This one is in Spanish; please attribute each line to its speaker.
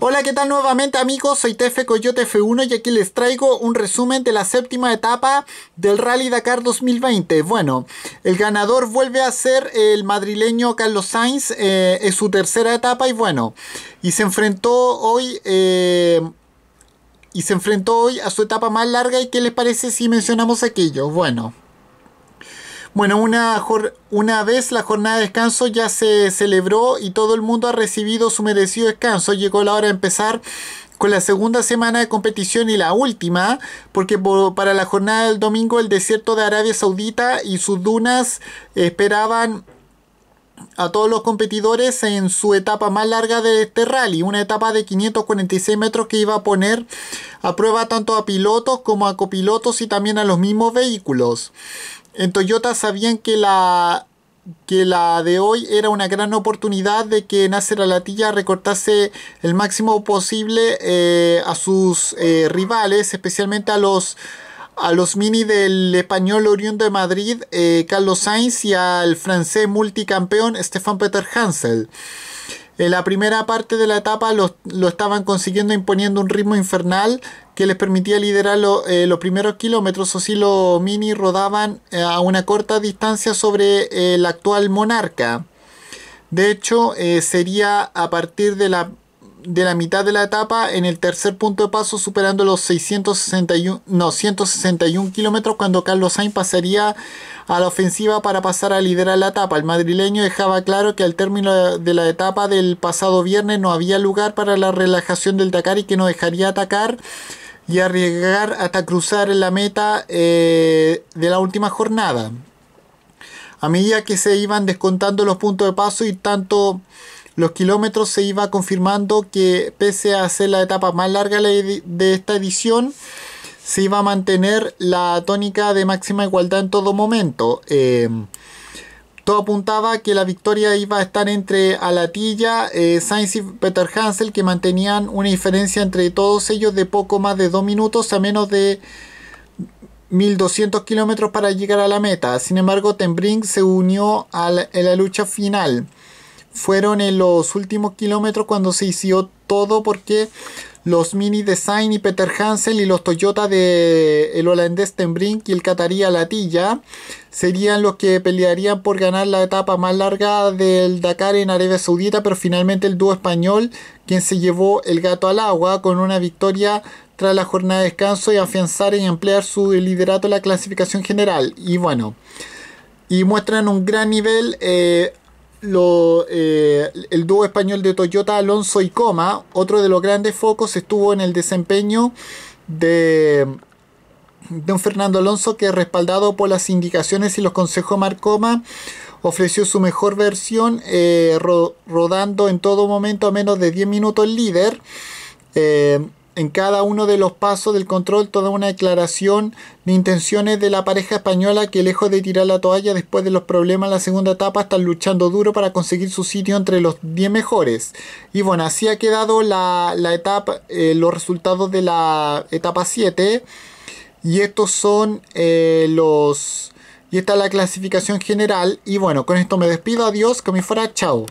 Speaker 1: Hola, ¿qué tal nuevamente amigos? Soy Tefe Coyote F1 y aquí les traigo un resumen de la séptima etapa del Rally Dakar 2020. Bueno, el ganador vuelve a ser el madrileño Carlos Sainz, en eh, es su tercera etapa y bueno, y se enfrentó hoy... Eh, y se enfrentó hoy a su etapa más larga y qué les parece si mencionamos aquello. Bueno. Bueno, una, una vez la jornada de descanso ya se celebró y todo el mundo ha recibido su merecido descanso. Llegó la hora de empezar con la segunda semana de competición y la última, porque para la jornada del domingo el desierto de Arabia Saudita y sus dunas esperaban a todos los competidores en su etapa más larga de este rally, una etapa de 546 metros que iba a poner a prueba tanto a pilotos como a copilotos y también a los mismos vehículos en Toyota sabían que la, que la de hoy era una gran oportunidad de que Nasser Alatilla recortase el máximo posible eh, a sus eh, rivales, especialmente a los a los mini del español oriundo de Madrid, eh, Carlos Sainz, y al francés multicampeón, Stefan Peter Hansel. En la primera parte de la etapa lo, estaban consiguiendo imponiendo un ritmo infernal que les permitía liderar eh, los primeros kilómetros. O los mini rodaban eh, a una corta distancia sobre el actual monarca. De hecho, sería a partir de la de la mitad de la etapa en el tercer punto de paso superando los 661, 161 kilómetros cuando Carlos Sainz pasaría a la ofensiva para pasar a liderar la etapa. El madrileño dejaba claro que al término de la etapa del pasado viernes no había lugar para la relajación del Dakar y que no dejaría atacar y arriesgar hasta cruzar la meta eh, de la última jornada. A medida que se iban descontando los puntos de paso y tanto los kilómetros se iba confirmando que pese a ser la etapa más larga de esta edición, se iba a mantener la tónica de máxima igualdad en todo momento. Em, todo apuntaba que la victoria iba a estar entre Alatilla, eh, Sainz y Peter Hansel, que mantenían una diferencia entre todos ellos de poco más de dos minutos a menos de 1200 kilómetros para llegar a la meta. Sin embargo, Tenbrink se unió a la lucha final fueron en los últimos kilómetros cuando se hizo todo porque los Mini Design y Peter Hansel y los Toyota de el holandés Tenbrink y el Qataría Latilla serían los que pelearían por ganar la etapa más larga del Dakar en Arabia Saudita, pero finalmente el dúo español quien se llevó el gato al agua con una victoria tras la jornada de descanso y afianzar y emplear su liderato en la clasificación general. Y bueno, y muestran un gran nivel. Eh, eh, el dúo español de Toyota, Alonso y Coma, otro de los grandes focos estuvo en el desempeño de, de un Fernando Alonso que respaldado por las indicaciones y los consejos Marcoma ofreció su mejor versión eh, rodando en todo momento a menos de 10 minutos líder. Eh, en cada uno de los pasos del control toda una declaración de intenciones de la pareja española que lejos de tirar la toalla después de los problemas en la segunda etapa están luchando duro para conseguir su sitio entre los 10 mejores. Y bueno, así ha quedado la, etapa, eh, los resultados de la etapa 7. Y estos son eh, los... Y esta es la clasificación general. Y bueno, con esto me despido. Adiós. Que me fuera. Chao.